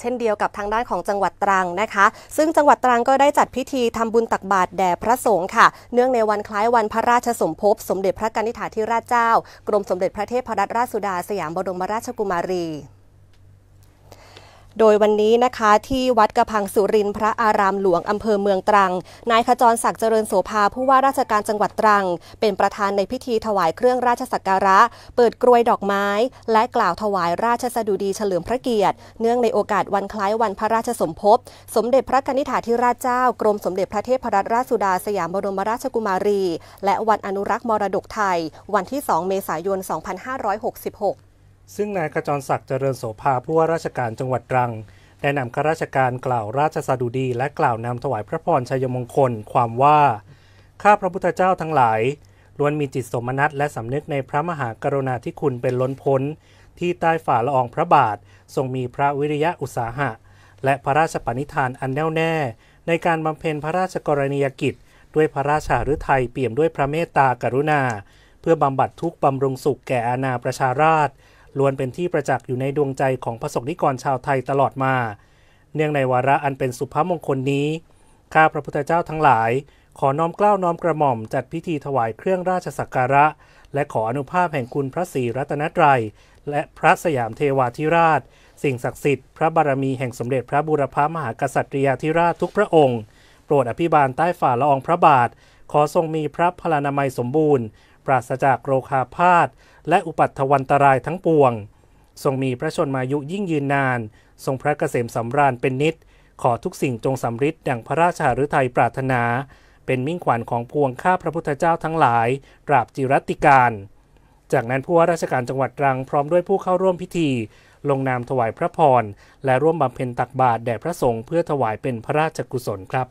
เช่นเดียวกับทางด้านของจังหวัดตรังนะคะ ซึ่งจังหวัดตรังก็ได้จัดพิธีทำบุญตักบาตรแด่พระสงฆ์ค่ะ เนื่องในวันคล้ายวันพระราชสมภพสมเด็จพระกนิษฐาธิราชเจ้า กรมสมเด็จพระเทพรัตนราชสุดาสยามบรมราชกุมารีโดยวันนี้นะคะที่วัดกระพังสุรินพระอารามหลวงอำเภอเมืองตรัง นายขจรศักดิ์เจริญโสภาผู้ว่าราชการจังหวัดตรัง เป็นประธานในพิธีถวายเครื่องราชสักการะ เปิดกรวยดอกไม้และกล่าวถวายราชสดุดีเฉลิมพระเกียรติ เนื่องในโอกาสวันคล้ายวันพระราชสมภพสมเด็จพระกนิษฐาธิราชเจ้ากรมสมเด็จพระเทพรัตนราชสุดาสยามบรมราชกุมารี และวันอนุรักษ์มรดกไทย วันที่ 2 เมษายน 2566ซึ่งนายขจรศักดิ์เจริญโสภาผู้ว่าราชการจังหวัดตรังได้นำข้าราชการกล่าวราชสดุดี และกล่าวนำถวายพระพรชัยมงคลความว่าข้าพระพุทธเจ้าทั้งหลายล้วนมีจิตสมนัตและสำนึกในพระมหากรุณาธิคุณเป็นล้นพ้น ที่ใต้ฝ่าละอองพระบาท ทรงมีพระวิริยะอุตสาหะและพระราชปณิธานอันแน่วแน่ ในการบำเพ็ญพระราชกรณียกิจ ด้วยพระราชาฤทัยเปี่ยมด้วยพระเมตตากรุณา เพื่อบำบัดทุกข์บำรุงสุขแก่อาณาประชาราษฎร์ล้วนเป็นที่ประจักษ์อยู่ในดวงใจของพระสบนิกรชาวไทยตลอดมา เนื่องในวาระอันเป็นสุภาพมงคลนี้ ข้าพระพุทธเจ้าทั้งหลาย ขอน้อมเกล้า น้อมกระหม่อมจัดพิธีถวายเครื่องราชสักการะ และขออนุภาพแห่งคุณพระศรีรัตนตรัย และพระสยามเทวาธิราช สิ่งศักดิ์สิทธิ์พระบารมีแห่งสมเด็จพระบูรพามหากษัตริยาธิราชทุกพระองค์ โปรดอภิบาลใต้ฝ่าละอองพระบาท ขอทรงมีพระพลานามัยสมบูรณ์ปราศจากโรคาพาธและอุปัตถวันตรายทั้งปวงทรงมีพระชนมายุยิ่งยืนนาน ทรงพระเกษมสำราญเป็นนิด ขอทุกสิ่งจงสำริดดังพระราชาฤทัยปรารถนา เป็นมิ่งขวัญของพวงข้าพระพุทธเจ้าทั้งหลายปราบจิรติการ จากนั้นผู้ว่าราชการจังหวัดตรังพร้อมด้วยผู้เข้าร่วมพิธี ลงนามถวายพระพรและร่วมบำเพ็ญตักบาตรแด่พระสงฆ์เพื่อถวายเป็นพระราชกุศลครับ